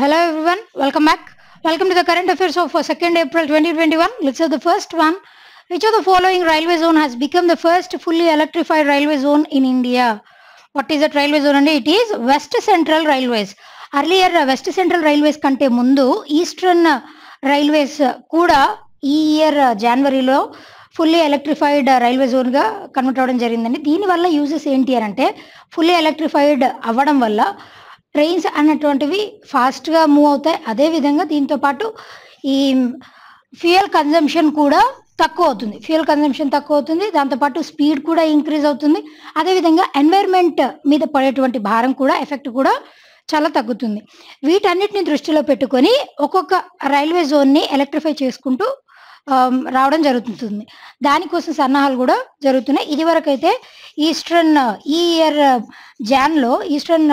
Hello everyone welcome back welcome to the current affairs of second April twenty twenty one let's of the first one which of the following railway zone has become the first fully electrified railway zone in India what is that railway zone అండి it is West Central Railways earlier West Central Railways కంటే ముందు eastern railways uh, uh, కూడా ఈ year జనవరిలో fully electrified railway జోన్గా convert అవ్వడం జరిగిందండి దీనివల్ల యూజెస్ ఏంటి అని అంటే ఫుల్లీ ఎలక్ట్రిఫైడ్ అవ్వడం వల్ల ట్రైన్స్ అన్నటువంటివి ఫాస్ట్గా మూవ్ అవుతాయి అదేవిధంగా దీంతో పాటు ఈ ఫ్యూయల్ కన్జంప్షన్ కూడా తక్కువ అవుతుంది ఫ్యూయల్ కన్జంప్షన్ తక్కువ అవుతుంది దాంతోపాటు స్పీడ్ కూడా ఇంక్రీజ్ అవుతుంది అదేవిధంగా ఎన్వైర్న్మెంట్ మీద పడేటువంటి భారం కూడా ఎఫెక్ట్ కూడా చాలా తగ్గుతుంది వీటన్నిటిని దృష్టిలో పెట్టుకొని ఒక్కొక్క రైల్వే జోన్ని ఎలక్ట్రిఫై చేసుకుంటూ రావడం జరుగుతుంది దానికోసం సన్నాహాలు కూడా జరుగుతున్నాయి ఇది వరకు అయితే ఈస్టర్న్ ఈ ఇయర్ జాన్లో ఈస్టర్న్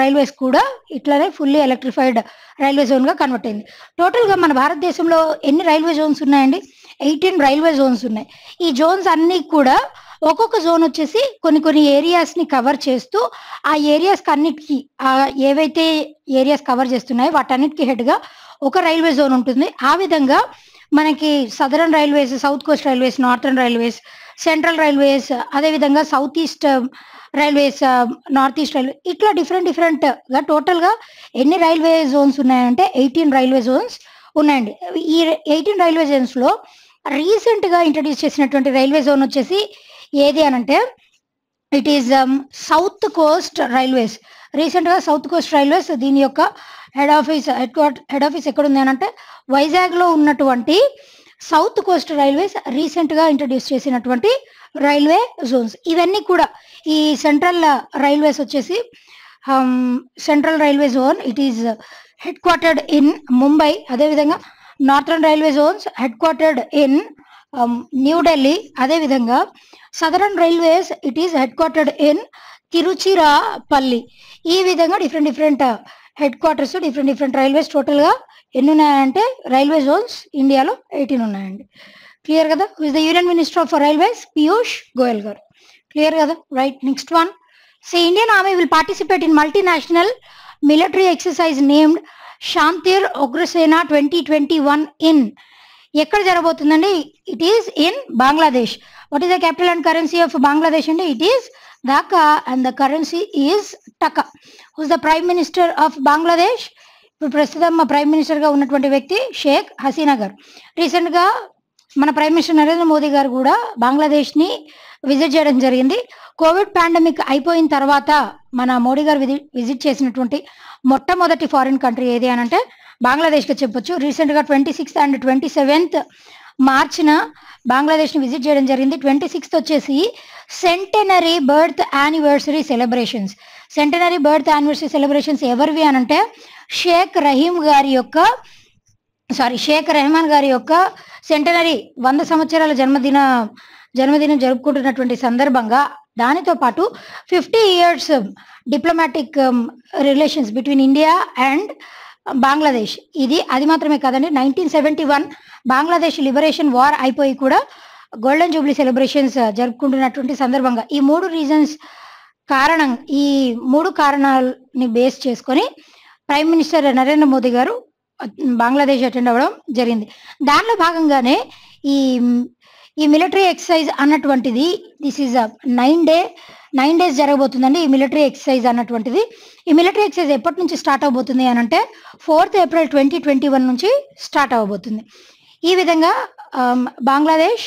రైల్వేస్ కూడా ఇట్లానే ఫుల్లీ ఎలక్ట్రిఫైడ్ రైల్వే జోన్గా కన్వర్ట్ అయింది టోటల్గా మన భారతదేశంలో ఎన్ని రైల్వే జోన్స్ ఉన్నాయండి ఎయిటీన్ రైల్వే జోన్స్ ఉన్నాయి ఈ జోన్స్ అన్ని కూడా ఒక్కొక్క జోన్ వచ్చేసి కొన్ని కొన్ని ఏరియాస్ ని కవర్ చేస్తూ ఆ ఏరియాస్ ఆ ఏవైతే ఏరియాస్ కవర్ చేస్తున్నాయో వాటన్నిటికి హెడ్ గా ఒక రైల్వే జోన్ ఉంటుంది ఆ విధంగా మనకి Southern Railways South Coast Railways Northern Railways Central Railways అదేవిధంగా South East Railways North East Railway ఇట్లా డిఫరెంట్ డిఫరెంట్గా టోటల్గా ఎన్ని రైల్వే జోన్స్ ఉన్నాయంటే ఎయిటీన్ రైల్వే జోన్స్ ఉన్నాయండి ఈ ఎయిటీన్ రైల్వే జోన్స్లో రీసెంట్గా ఇంట్రడ్యూస్ చేసినటువంటి రైల్వే జోన్ వచ్చేసి ఏది అని అంటే it is South Coast Railways రీసెంట్గా సౌత్ కోస్ట్ రైల్వేస్ దీని యొక్క head office headquarter head office ఎక్కడ ఉంది అంటే వైజాగ్లో ఉన్నటువంటి సౌత్ కోస్ట్ రైల్వేస్ రీసెంట్గా ఇంట్రడ్యూస్ చేసినటువంటి రైల్వే జోన్స్ ఇవన్నీ కూడా ఈ సెంట్రల్ రైల్వేస్ వచ్చేసి Central Railway zone it is headquartered in Mumbai అదేవిధంగా Northern Railway zones headquartered in New Delhi అదేవిధంగా Southern Railways it is headquartered in Tiruchirappalli ఈ విధంగా different different head headquarters different different railways టోటల్గా ఎన్ని ఉన్నాయంటే రైల్వే జోన్స్ ఇండియాలో ఎయిటీన్ ఉన్నాయండి క్లియర్ కదా is the union minister of railways Piyush Goyal గారు క్లియర్ కదా right next one so Indian army will participate in multinational military exercise named Shantir Ogrosena twenty twenty one in ఎక్కడ జరగబోతుందండి it is in Bangladesh what is the capital and currency of Bangladesh అండి it is Dhaka and the currency is taka who's the prime minister of Bangladesh ఇప్పుడు ప్రస్తుతం మా prime మినిస్టర్గా ఉన్నటువంటి వ్యక్తి షేక్ హసీనా గారు రీసెంట్గా మన ప్రైమ్ మినిస్టర్ నరేంద్ర మోదీ గారు కూడా బంగ్లాదేశ్ని విజిట్ చేయడం జరిగింది కోవిడ్ పాండమిక్ అయిపోయిన తర్వాత మన మోడీ గారు విజిట్ చేసినటువంటి మొట్టమొదటి ఫారిన్ కంట్రీ ఏది అని అంటే బంగ్లాదేశ్కి చెప్పొచ్చు రీసెంట్గా twenty sixth and twenty seventh మార్చిన బంగ్లాదేశ్ని విజిట్ చేయడం జరిగింది ట్వంటీ సిక్స్త్ వచ్చేసి centenary birth anniversary celebrations centenary birth anniversary celebrations ఎవరివి అని అంటే షేక్ రహీం గారి యొక్క సారీ షేక్ రెహమాన్ గారి యొక్క సెంటనరీ వంద సంవత్సరాల జన్మదిన జన్మదినం జరుపుకుంటున్నటువంటి సందర్భంగా దానితో పాటు fifty years diplomatic relations between India and Bangladesh ఇది అది మాత్రమే కాదండి nineteen seventy one Bangladesh liberation war అయిపోయి కూడా గోల్డెన్ జూబ్లీ సెలబ్రేషన్స్ జరుపుకుంటున్నటువంటి సందర్భంగా ఈ మూడు రీజన్స్ కారణం ఈ మూడు కారణాలని బేస్ చేసుకొని prime minister Narendra Modi garu Bangladesh attend అవ్వడం జరిగింది దానిలో భాగంగానే ఈ ఈ మిలిటరీ ఎక్సర్సైజ్ అన్నటువంటిది this is a nine day nine days జరగబోతుందండి ఈ మిలిటరీ ఎక్సర్సైజ్ అన్నటువంటిది ఈ మిలిటరీ ఎక్సర్సైజ్ ఎప్పటి నుంచి స్టార్ట్ అవబోతుంది అని అంటే fourth April twenty twenty one నుంచి స్టార్ట్ అవ్వబోతుంది ఈ విధంగా బంగ్లాదేశ్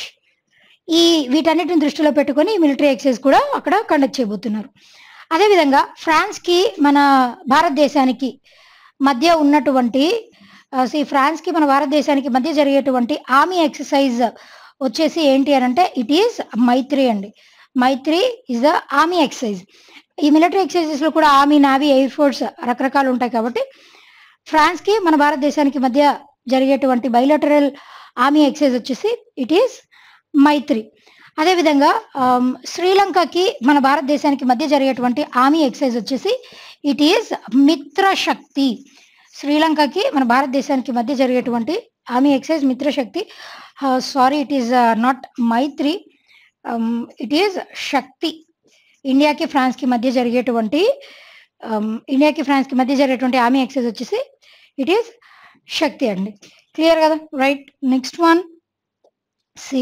ఈ వీటన్నిటిని దృష్టిలో పెట్టుకొని ఈ మిలిటరీ ఎక్సర్సైజ్ కూడా అక్కడ కండక్ట్ చేయబోతున్నారు అదేవిధంగా ఫ్రాన్స్కి మన భారతదేశానికి మధ్య ఉన్నటువంటి ఈ ఫ్రాన్స్కి మన భారతదేశానికి మధ్య జరిగేటువంటి ఆర్మీ ఎక్సర్సైజ్ వచ్చేసి ఏంటి అని అంటే ఇట్ ఈస్ మైత్రి అండి Maitri is the army exercise ఈ మిలిటరీ ఎక్సైజెస్ లో కూడా ఆర్మీ నావీ ఎయిర్ ఫోర్స్ రకరకాలు ఉంటాయి కాబట్టి ఫ్రాన్స్ కి మన భారతదేశానికి మధ్య జరిగేటువంటి బయలటరల్ ఆర్మీ ఎక్సైజ్ వచ్చేసి ఇట్ ఈస్ మైత్రి అదేవిధంగా um, శ్రీలంకకి మన భారతదేశానికి మధ్య జరిగేటువంటి ఆర్మీ ఎక్సైజ్ వచ్చేసి ఇట్ ఈస్ మిత్రశక్తి శ్రీలంకకి మన భారతదేశానికి మధ్య జరిగేటువంటి army exercise Mitra Shakti sorry it is not Maitri it is Shakti ఇండియాకి ఫ్రాన్స్ కి మధ్య జరిగేటువంటి ఇండియాకి ఫ్రాన్స్ కి మధ్య జరిగేటువంటి ఆర్మీ ఎక్సైజ్ వచ్చేసి ఇట్ ఈస్ శక్తి అండి క్లియర్ కదా right next one see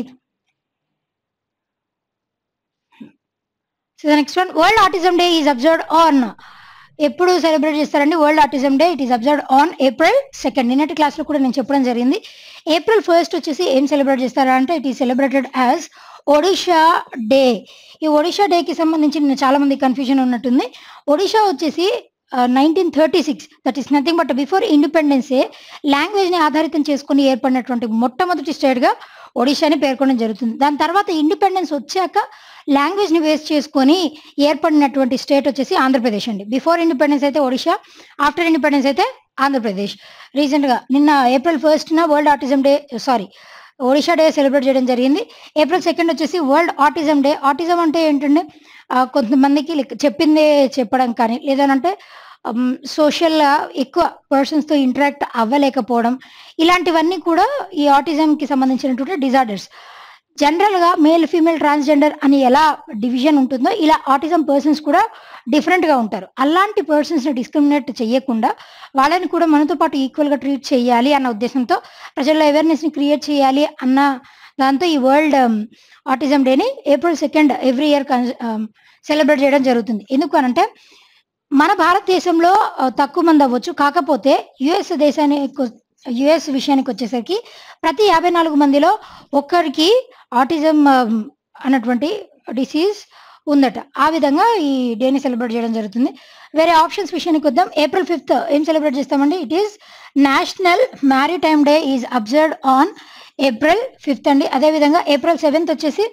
so next one world autism day is observed on ఎప్పుడు సెలబ్రేట్ చేస్తారండి world autism day it is observed on April second నిన్నటి క్లాస్లో కూడా నేను చెప్పడం జరిగింది ఏప్రిల్ ఫస్ట్ వచ్చేసి ఏం సెలబ్రేట్ చేస్తారా అంటే it is celebrated as Odisha day ఈ ఒడిషా డేకి సంబంధించి నేను చాలా మంది కన్ఫ్యూజన్ ఉన్నట్టుంది ఒడిషా వచ్చేసి nineteen thirty six that is nothing but before ఇండిపెండెన్సే లాంగ్వేజ్ని ఆధారితం చేసుకుని ఏర్పడినటువంటి మొట్టమొదటి స్టేట్గా ఒడిషాని పేర్కొనడం జరుగుతుంది దాని తర్వాత ఇండిపెండెన్స్ వచ్చాక లాంగ్వేజ్ని వేస్ట్ చేసుకొని ఏర్పడినటువంటి స్టేట్ వచ్చేసి ఆంధ్రప్రదేశ్ అండి బిఫోర్ ఇండిపెండెన్స్ అయితే ఒడిషా ఆఫ్టర్ ఇండిపెండెన్స్ అయితే ఆంధ్రప్రదేశ్ రీసెంట్గా నిన్న ఏప్రిల్ ఫస్ట్న world autism day sorry Odisha day celebrate చేయడం జరిగింది ఏప్రిల్ సెకండ్ వచ్చేసి వరల్డ్ ఆటిజం డే ఆటిజం అంటే ఏంటంటే కొంతమందికి చెప్పిందే చెప్పడం కానీ లేదనంటే సోషల్ ఎక్కువ పర్సన్స్తో ఇంటరాక్ట్ అవ్వలేకపోవడం ఇలాంటివన్నీ కూడా ఈ ఆటిజంకి సంబంధించినటువంటి డిజార్డర్స్ జనరల్గా మేల్ ఫీమేల్ ట్రాన్స్జెండర్ అని ఎలా డివిజన్ ఉంటుందో ఇలా ఆటిజం పర్సన్స్ కూడా డిఫరెంట్గా ఉంటారు అలాంటి పర్సన్స్ని డిస్క్రిమినేట్ చేయకుండా వాళ్ళని కూడా మనతో పాటు ఈక్వల్గా ట్రీట్ చేయాలి అన్న ఉద్దేశంతో ప్రజల్లో అవేర్నెస్ని క్రియేట్ చేయాలి అన్న దాంతో ఈ వరల్డ్ ఆటిజం డేని April second every year celebrate చేయడం జరుగుతుంది ఎందుకు అనంటే మన భారతదేశంలో తక్కువ మంది అవ్వచ్చు కాకపోతే యుఎస్ దేశానికి యుఎస్ విషయానికి వచ్చేసరికి ప్రతి యాభై నాలుగు మందిలో ఒక్కరికి ఆటిజం అన్నటువంటి డిసీజ్ ఉందట ఆ విధంగా ఈ డేని సెలబ్రేట్ చేయడం జరుగుతుంది వేరే ఆప్షన్స్ విషయానికి వద్దాం ఏప్రిల్ ఫిఫ్త్ ఏం సెలబ్రేట్ చేస్తామండి it is national time day is observed on April fifth అండి అదేవిధంగా ఏప్రిల్ సెవెంత్ వచ్చేసి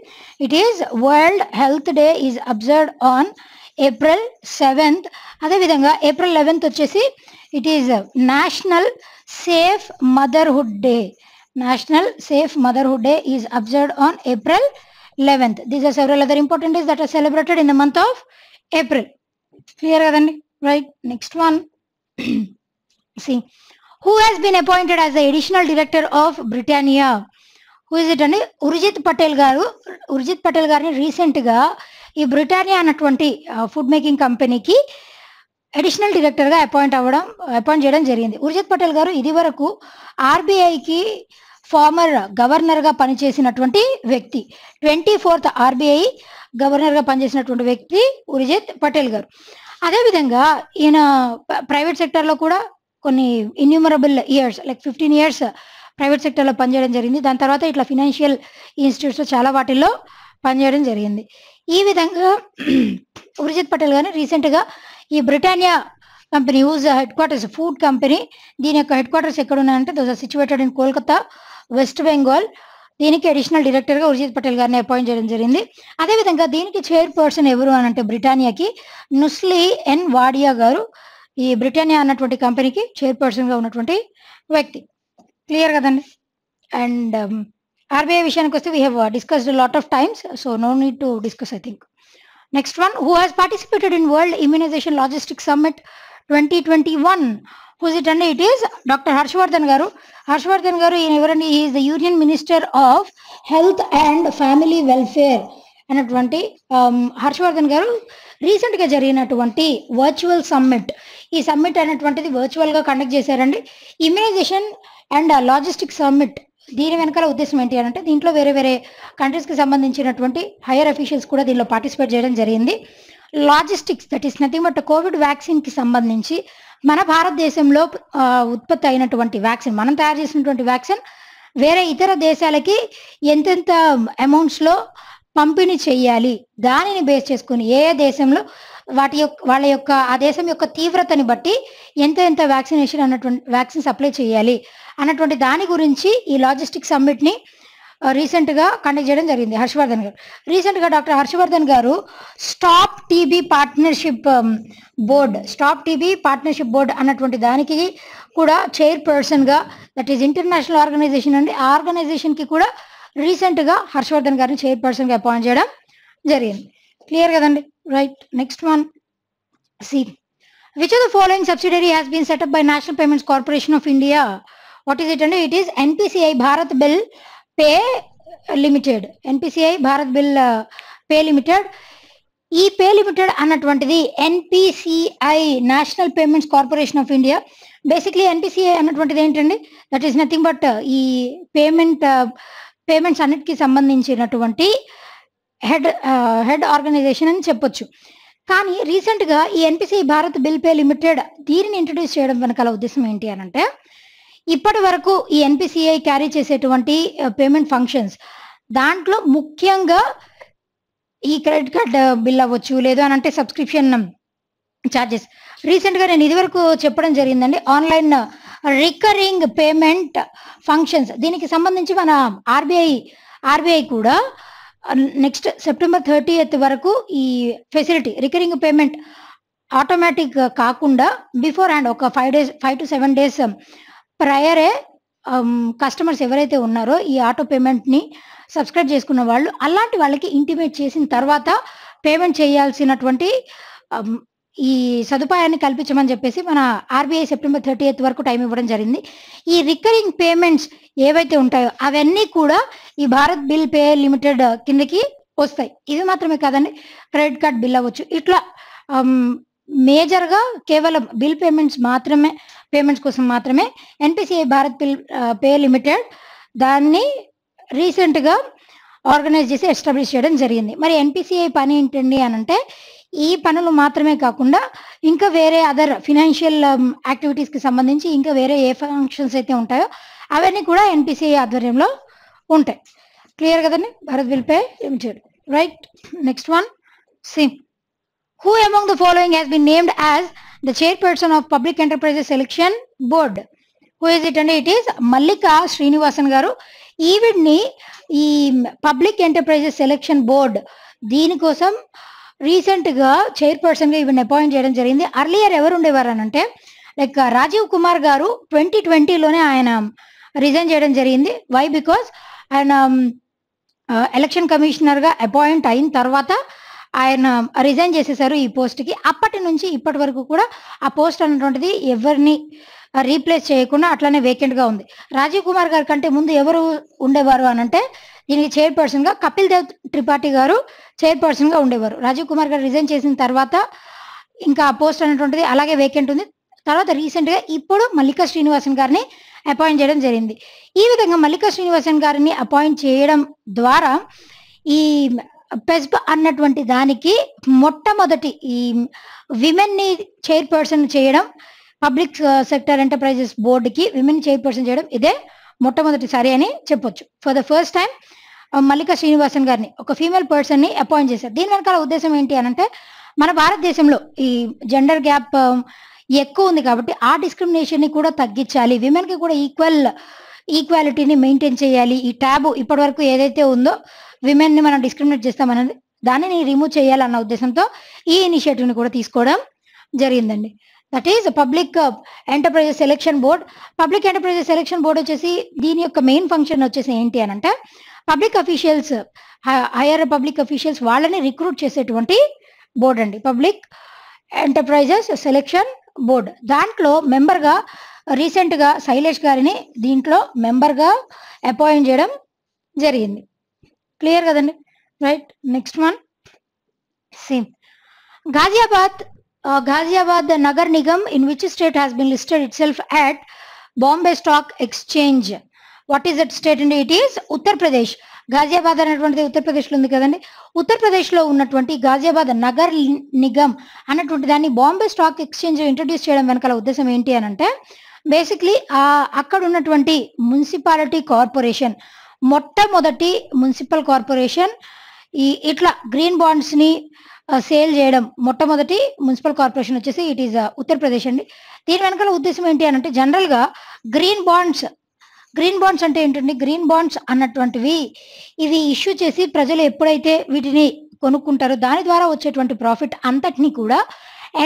it is world health day is observed on April seventh అదేవిధంగా ఏప్రిల్ లెవెన్త్ వచ్చేసి it is national safe motherhood day national safe motherhood day is observed on April eleventh these are several other important days that are celebrated in the month of April clear కదండి right next one see who has been appointed as the additional director of Britannia who is it అండి ఉర్జిత్ పటేల్ గారు ఉర్జిత్ పటేల్ గారిని రీసెంట్గా ఈ Britannia అన్నటువంటి food making కంపెనీకి additional డైరెక్టర్గా appoint అవ్వడం అపాయింట్ చేయడం జరిగింది ఉర్జిత్ పటేల్ గారు ఇది వరకు ఆర్బీఐకి ఫార్మర్ గవర్నర్గా పనిచేసినటువంటి వ్యక్తి ట్వంటీ ఫోర్త్ ఆర్బీఐ గవర్నర్గా పనిచేసినటువంటి వ్యక్తి ఉర్జిత్ పటేల్ గారు అదేవిధంగా ఈయన ప్రైవేట్ సెక్టర్లో కూడా కొన్ని innumerable years like fifteen years private సెక్టర్లో పనిచేయడం జరిగింది దాని తర్వాత ఇట్లా ఫినాన్షియల్ ఇన్స్టిట్యూట్స్లో చాలా వాటిల్లో పనిచేయడం జరిగింది ఈ విధంగా ఉర్జిత్ పటేల్ గారు రీసెంట్గా ఈ బ్రిటానియా కంపెనీ యూజ్ హెడ్ క్వార్టర్స్ ఫుడ్ కంపెనీ దీని యొక్క హెడ్ క్వార్టర్స్ ఎక్కడ ఉన్నాయంటే those are situated in Kolkata West Bengal దీనికి అడిషనల్ డైరెక్టర్గా ఉర్జిత్ పటేల్ గారిని అపాయింట్ చేయడం జరిగింది అదేవిధంగా దీనికి చైర్పర్సన్ ఎవరు అని అంటే బ్రిటానియాకి నుస్లీ ఎన్ వాడియా గారు ఈ బ్రిటానియా అన్నటువంటి కంపెనీకి చైర్పర్సన్గా ఉన్నటువంటి వ్యక్తి క్లియర్ కదండి అండ్ ఆర్బీఐ విషయానికి వస్తే we have discussed lot of times so no need to discuss I think next one who has participated in world immunization logistic summit twenty twenty one whose it అంటే it is doctor Harsh Vardhan garu Harsh Vardhan garu ఈయన ఎవరండి is the union minister of health and family welfare అనేటువంటి హర్షవర్ధన్ గారు రీసెంట్గా జరిగినటువంటి virtual summit ఈ summit అనేటువంటిది వర్చువల్గా కండక్ట్ చేశారండి ఇమ్యునైజేషన్ అండ్ లాజిస్టిక్ సమ్మిట్ దీని వెనకాల ఉద్దేశం ఏంటి అంటే దీంట్లో వేరే వేరే కంట్రీస్కి సంబంధించినటువంటి హైయర్ అఫీషియల్స్ కూడా దీనిలో పార్టిసిపేట్ చేయడం జరిగింది logistics that is nothing but covid వ్యాక్సిన్కి సంబంధించి మన భారతదేశంలో ఉత్పత్తి అయినటువంటి వ్యాక్సిన్ మనం తయారు చేసినటువంటి వ్యాక్సిన్ వేరే ఇతర దేశాలకి ఎంతెంత అమౌంట్స్లో పంపిణీ చేయాలి దానిని బేస్ చేసుకుని ఏ దేశంలో వాటి యొక్క వాళ్ళ యొక్క ఆ దేశం యొక్క తీవ్రతని బట్టి ఎంత ఎంత వ్యాక్సినేషన్ అన్నటువంటి వ్యాక్సిన్ సప్లై చేయాలి అన్నటువంటి దాని గురించి ఈ లాజిస్టిక్ సమ్మిట్ని రీసెంట్గా కండక్ట్ చేయడం జరిగింది హర్షవర్ధన్ గారు రీసెంట్గా doctor Harsh Vardhan garu stop TB partnership board stop TB partnership board అన్నటువంటి దానికి కూడా చైర్ పర్సన్గా దట్ ఈజ్ ఇంటర్నేషనల్ ఆర్గనైజేషన్ అండి ఆ ఆర్గనైజేషన్కి కూడా రీసెంట్గా హర్షవర్ధన్ గారిని చైర్ పర్సన్గా అపాయింట్ చేయడం జరిగింది క్లియర్ కదండి right next one see which of the following subsidiary has been set up by national payments corporation of India what is it అండి it is NPCI Bharat bill pay limited NPCI Bharat bill pay limited ఈ pay limited అన్నటువంటిది NPCI national payments corporation of India basically NPCI అన్నటువంటిది ఏంటండి that is nothing but ఈ payment payments uh, అన్నిటికీ సంబంధించినటువంటి head head organisation అని చెప్పొచ్చు కానీ రీసెంట్గా ఈ NPC Bharat bill pay limited దీనిని ఇంట్రడ్యూస్ చేయడం వెనకాల ఉద్దేశం ఏంటి అని అంటే ఇప్పటి వరకు ఈ ఎన్పిసిఐ క్యారీ చేసేటువంటి పేమెంట్ ఫంక్షన్స్ దాంట్లో ముఖ్యంగా ఈ క్రెడిట్ కార్డ్ బిల్ అవ్వచ్చు లేదు అని అంటే సబ్స్క్రిప్షన్ ఛార్జెస్ రీసెంట్గా నేను ఇదివరకు చెప్పడం జరిగిందండి ఆన్లైన్ రికరింగ్ పేమెంట్ ఫంక్షన్స్ దీనికి సంబంధించి మన ఆర్బీఐ ఆర్బీఐ కూడా నెక్స్ట్ సెప్టెంబర్ థర్టీ ఎత్ వరకు ఈ ఫెసిలిటీ రికరింగ్ పేమెంట్ ఆటోమేటిక్ కాకుండా బిఫోర్ అండ్ ఒక five days five to seven days ప్రయరే కస్టమర్స్ ఎవరైతే ఉన్నారో ఈ ఆటో పేమెంట్ని సబ్స్క్రైబ్ చేసుకున్న వాళ్ళు అలాంటి వాళ్ళకి ఇంటిమేట్ చేసిన తర్వాత పేమెంట్ చేయాల్సినటువంటి ఈ సదుపాయాన్ని కల్పించమని చెప్పేసి మన ఆర్బీఐ సెప్టెంబర్ థర్టీ ఎయిత్ వరకు టైం ఇవ్వడం జరిగింది ఈ రికరింగ్ పేమెంట్స్ ఏవైతే ఉంటాయో అవన్నీ కూడా ఈ భారత్ బిల్ పే లిమిటెడ్ కిందకి వస్తాయి ఇది మాత్రమే కాదండి క్రెడిట్ కార్డ్ బిల్ అవ్వచ్చు ఇట్లా మేజర్గా కేవలం బిల్ పేమెంట్స్ మాత్రమే పేమెంట్స్ కోసం మాత్రమే NPCI Bharat bill pay limited దాన్ని రీసెంట్గా ఆర్గనైజ్ చేసి ఎస్టాబ్లిష్ చేయడం జరిగింది మరి ఎన్పిసిఐ పని ఏంటండి అని అంటే ఈ పనులు మాత్రమే కాకుండా ఇంకా వేరే అదర్ ఫినాన్షియల్ యాక్టివిటీస్కి సంబంధించి ఇంకా వేరే ఏ ఫంక్షన్స్ అయితే ఉంటాయో అవన్నీ కూడా ఎన్పిసిఐ ఆధ్వర్యంలో ఉంటాయి క్లియర్ కదండి Bharat will pay limited right next one see who among the following has been named as the chairperson of public enterprises selection board who is it అండి ఇట్ ఈస్ మల్లిక శ్రీనివాసన్ గారు ఈవిడ్ని ఈ పబ్లిక్ ఎంటర్ప్రైజెస్ సెలక్షన్ బోర్డ్ దీనికోసం recent గా chairperson గా even appoint చేయడం జరిగింది earlier ఎవరు ఉండేవారు అనంటే లైక్ రాజీవ్ కుమార్ గారు ట్వంటీ ట్వంటీలోనే ఆయన రిజైన్ చేయడం జరిగింది వై బికాస్ ఆయన ఎలక్షన్ కమిషనర్ గా అపాయింట్ అయిన తర్వాత ఆయన రిజైన్ చేసేసారు ఈ పోస్ట్కి అప్పటి నుంచి ఇప్పటి వరకు కూడా ఆ పోస్ట్ అనేటువంటిది ఎవరిని రీప్లేస్ చేయకుండా అట్లానే వేకెంట్గా ఉంది రాజీవ్ కుమార్ గారి కంటే ముందు ఎవరు ఉండేవారు అనంటే దీనికి చైర్పర్సన్గా కపిల్ దేవ్ త్రిపాఠి గారు గా ఉండేవారు రాజీవ్ కుమార్ గారు రిజైన్ చేసిన తర్వాత ఇంకా పోస్ట్ అనేటువంటిది అలాగే వేకెంట్ ఉంది తర్వాత రీసెంట్గా ఇప్పుడు మల్లికా శ్రీనివాసన్ గారిని అపాయింట్ చేయడం జరిగింది ఈ విధంగా మల్లికా శ్రీనివాసన్ గారిని అపాయింట్ చేయడం ద్వారా ఈ పెస్బ్ అన్నటువంటి దానికి మొట్టమొదటి ఈ విమెన్ని చైర్పర్సన్ చేయడం పబ్లిక్ సెక్టర్ ఎంటర్ప్రైజెస్ బోర్డుకి విమెన్ చైర్పర్సన్ చేయడం ఇదే మొట్టమొదటిసారి అని చెప్పొచ్చు for the first time Mallika Srinivasan గారిని ఒక ఫీమేల్ పర్సన్ ని అపాయింట్ చేశారు దీని వెనకాల ఉద్దేశం ఏంటి అని అంటే మన భారతదేశంలో ఈ జెండర్ గ్యాప్ ఎక్కువ ఉంది కాబట్టి ఆ డిస్క్రిమినేషన్ ని కూడా తగ్గించాలి విమెన్ కి కూడా ఈక్వల్ ఈక్వాలిటీని మెయింటైన్ చేయాలి ఈ ట్యాబు ఇప్పటి వరకు ఏదైతే ఉందో విమెన్ ని మనం డిస్క్రిమినేట్ చేస్తామనేది దానిని రిమూవ్ చేయాలన్న ఉద్దేశంతో ఈ ఇనిషియేటివ్ ని కూడా తీసుకోవడం జరిగిందండి that is public enterprises selection board public enterprises selection board వచ్చేసి దీని యొక్క మెయిన్ ఫంక్షన్ వచ్చేసి ఏంటి అనంటే public officials hire public officials వాళ్ళని రిక్రూట్ చేసేటువంటి బోర్డు అండి పబ్లిక్ ఎంటర్ప్రైజెస్ సెలెక్షన్ బోర్డు దాంట్లో మెంబర్గా రీసెంట్గా శైలేష్ గారిని దీంట్లో మెంబర్గా అపాయింట్ చేయడం జరిగింది క్లియర్ కదండి right next one same Ghaziabad Ghaziabad Nagar Nigam in which state has been listed itself at Bombay stock exchange what is that state అండి ఇట్ ఈస్ ఉత్తరప్రదేశ్ గాజియాబాద్ అనేటువంటిది ఉత్తరప్రదేశ్లో ఉంది కదండి ఉత్తరప్రదేశ్లో ఉన్నటువంటి గాజియాబాద్ నగర్ నిగమ్ అన్నటువంటి దాన్ని బాంబే స్టాక్ ఎక్స్చేంజ్ ఇంట్రడ్యూస్ చేయడం వెనకాల ఉద్దేశం ఏంటి అని అంటే బేసిక్లీ అక్కడ ఉన్నటువంటి మున్సిపాలిటీ కార్పొరేషన్ మొట్టమొదటి మున్సిపల్ కార్పొరేషన్ ఈ ఇట్లా గ్రీన్ బాండ్స్ని సేల్ చేయడం మొట్టమొదటి మున్సిపల్ కార్పొరేషన్ వచ్చేసి ఇట్ ఈజ్ ఉత్తరప్రదేశ్ అండి దీని వెనకాల ఉద్దేశం ఏంటి అని అంటే జనరల్గా గ్రీన్ బాండ్స్ గ్రీన్ బాండ్స్ అంటే ఏంటండి గ్రీన్ బాండ్స్ అన్నటువంటివి ఇవి ఇష్యూ చేసి ప్రజలు ఎప్పుడైతే వీటిని కొనుక్కుంటారో దాని ద్వారా వచ్చేటువంటి ప్రాఫిట్ అంతటిని కూడా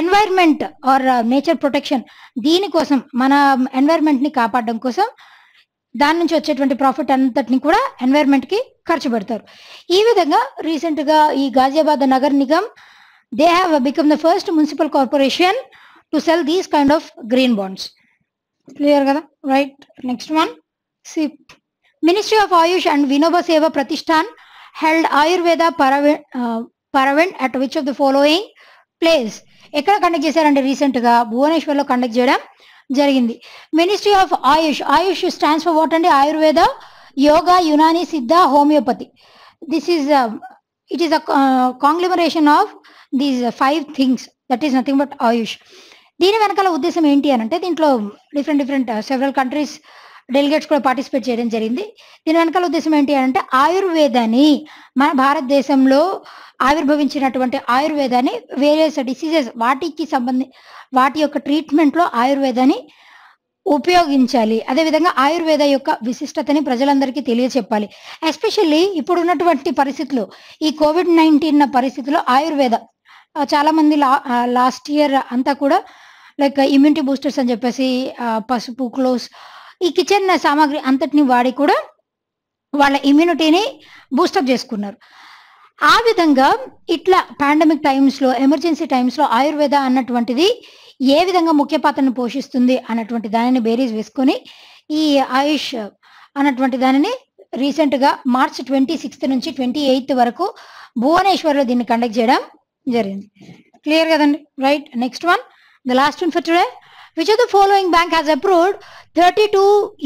ఎన్వైర్న్మెంట్ ఆర్ నేచర్ ప్రొటెక్షన్ దీనికోసం మన ని కాపాడడం కోసం దాని నుంచి వచ్చేటువంటి ప్రాఫిట్ అంతటిని కూడా కి ఖర్చు పెడతారు ఈ విధంగా రీసెంట్గా ఈ Ghaziabad Nagar Nigam they have become the first municipal corporation to sell these kind of green bonds clear కదా right next one see ministry of AYUSH and Vinoba Seva Pratishthan held Ayurveda పరవెంట్ at which of which following place ఎక్కడ కండక్ట్ చేశారంటే రీసెంట్గా భువనేశ్వర్లో కండక్ట్ చేయడం జరిగింది ministry of AYUSH AYUSH stands for what అండి Ayurveda yoga Unani Siddha homeopathy this is it is a కాంగ్లిమరేషన్ of these five things that is nothing but AYUSH దీని వెనకాల ఉద్దేశం ఏంటి అని అంటే దీంట్లో different different several countries delegates కూడా పార్టిసిపేట్ చేయడం జరిగింది దీని వెనకాల ఉద్దేశం ఏంటి అంటే ఆయుర్వేదాన్ని మన భారతదేశంలో ఆవిర్భవించినటువంటి ఆయుర్వేదాన్ని వేరియస్ డిసీజెస్ వాటికి సంబంధి వాటి యొక్క ట్రీట్మెంట్లో ఆయుర్వేదాన్ని ఉపయోగించాలి అదేవిధంగా ఆయుర్వేద యొక్క విశిష్టతని ప్రజలందరికీ తెలియచెప్పాలి ఎస్పెషల్లీ ఇప్పుడు ఉన్నటువంటి పరిస్థితులు ఈ కోవిడ్ నైన్టీన్ పరిస్థితిలో ఆయుర్వేద చాలామంది లా లాస్ట్ ఇయర్ అంతా కూడా లైక్ ఇమ్యూనిటీ బూస్టర్స్ అని చెప్పేసి పసుపు క్లోజ్ ఈ కిచెన్ సామాగ్రి అంతటిని వాడి కూడా వాళ్ళ ఇమ్యూనిటీని బూస్టప్ చేసుకున్నారు ఆ విధంగా ఇట్లా పాండమిక్ టైమ్స్లో ఎమర్జెన్సీ టైమ్స్లో ఆయుర్వేద అన్నటువంటిది ఏ విధంగా ముఖ్య పాత్రను పోషిస్తుంది అన్నటువంటి దానిని బేరీస్ వేసుకొని ఈ ఆయుష్ అన్నటువంటి దానిని రీసెంట్గా మార్చ్ ట్వంటీ సిక్స్త్ నుంచి ట్వంటీ ఎయిత్ వరకు భువనేశ్వర్లో దీన్ని కండక్ట్ చేయడం జరిగింది క్లియర్ కదండి right next one the last one for today Which of the following bank has approved 32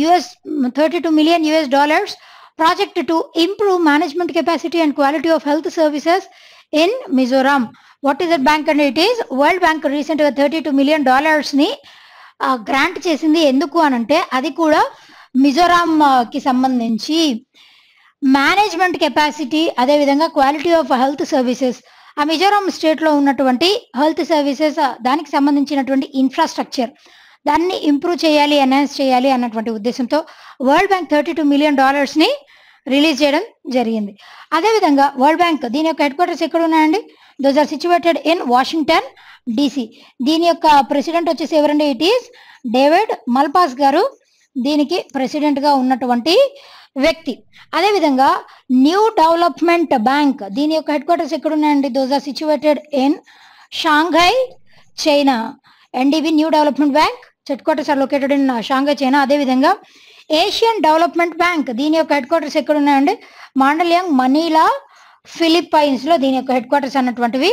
US 32 million US dollars project to improve management capacity and quality of health services in Mizoram? What is that bank అంటే it is world bank రీసెంట్గా thirty two million డాలర్స్ని grant చేసింది ఎందుకు అని అంటే అది కూడా మిజోరాంకి సంబంధించి మేనేజ్మెంట్ కెపాసిటీ అదేవిధంగా క్వాలిటీ ఆఫ్ హెల్త్ సర్వీసెస్ ఆ మిజోరాం స్టేట్లో ఉన్నటువంటి హెల్త్ సర్వీసెస్ దానికి సంబంధించినటువంటి ఇన్ఫ్రాస్ట్రక్చర్ దాన్ని ఇంప్రూవ్ చేయాలి ఎన్హాన్స్ చేయాలి అన్నటువంటి ఉద్దేశంతో world bank thirty two million డాలర్స్ని రిలీజ్ చేయడం జరిగింది అదేవిధంగా వరల్డ్ బ్యాంక్ దీని యొక్క హెడ్ క్వార్టర్స్ ఎక్కడ ఉన్నాయండి those are situated in Washington DC దీని యొక్క ప్రెసిడెంట్ వచ్చేసి ఎవరండి ఇట్ ఈస్ డేవిడ్ మల్పాస్ గారు దీనికి ప్రెసిడెంట్గా ఉన్నటువంటి వ్యక్తి అదేవిధంగా న్యూ డెవలప్మెంట్ బ్యాంక్ దీని యొక్క హెడ్ క్వార్టర్స్ ఎక్కడున్నాయండి those are situated in Shanghai China NDB new development bank headquarters are located in Shanghai China అదే విధంగా ఏషియన్ డెవలప్మెంట్ బ్యాంక్ దీని యొక్క హెడ్ క్వార్టర్స్ ఎక్కడున్నాయండి మాండలియాంగ్ మనీలా ఫిలిప్పైన్స్ లో దీని యొక్క హెడ్ క్వార్టర్స్ అన్నటువంటివి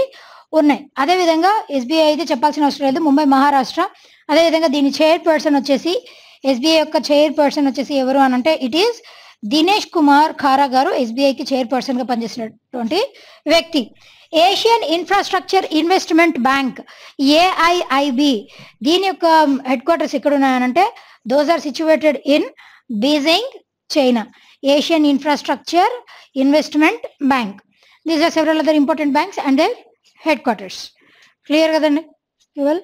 ఉన్నాయి అదేవిధంగా ఎస్బీఐ అయితే చెప్పాల్సిన అవసరం లేదు ముంబై మహారాష్ట్ర అదేవిధంగా దీని చైర్పర్సన్ వచ్చేసి ఎస్బీఐ యొక్క చైర్ పర్సన్ వచ్చేసి ఎవరు అని అంటే ఇట్ ఈస్ దినేష్ కుమార్ ఖారా గారు ఎస్బీఐకి చైర్ పర్సన్ గా పనిచేసినటువంటి వ్యక్తి Asian infrastructure investment bank AIIB దీని యొక్క హెడ్ క్వార్టర్స్ ఎక్కడ ఉన్నాయనంటే those are situated in Beijing China Asian infrastructure investment bank these are several other important banks and headquarters clear కదండి ఇవల్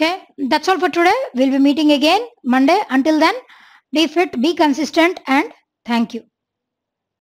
Okay, that's all for today. We'll be meeting again Monday. Until then, be fit, be consistent and thank you.